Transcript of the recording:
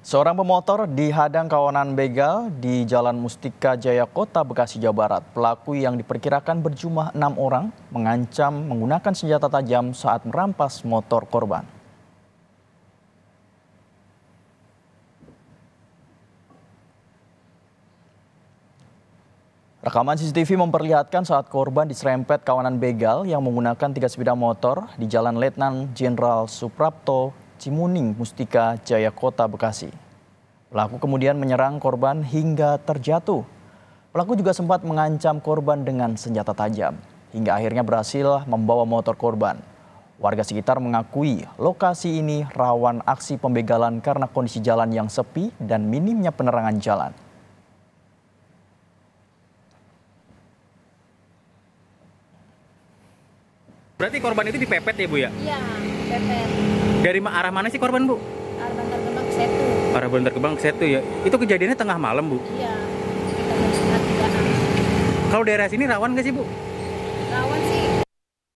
Seorang pemotor dihadang kawanan begal di Jalan Mustika Jaya Kota Bekasi Jawa Barat. Pelaku yang diperkirakan berjumlah enam orang mengancam menggunakan senjata tajam saat merampas motor korban. Rekaman CCTV memperlihatkan saat korban diserempet kawanan begal yang menggunakan tiga sepeda motor di Jalan Letnan Jenderal Suprapto, Cimuning Mustika Jaya Kota Bekasi. Pelaku kemudian menyerang korban hingga terjatuh. Pelaku juga sempat mengancam korban dengan senjata tajam hingga akhirnya berhasil membawa motor korban. Warga sekitar mengakui lokasi ini rawan aksi pembegalan karena kondisi jalan yang sepi dan minimnya penerangan jalan. Berarti korban itu dipepet ya Bu ya? Iya, dipepet. Dari arah mana sih korban, Bu? Arah Bantar Gebang ke Setu. Arah Bantar Gebang ke Setu ya. Itu kejadiannya tengah malam, Bu? Iya. Kalau daerah sini rawan nggak sih, Bu?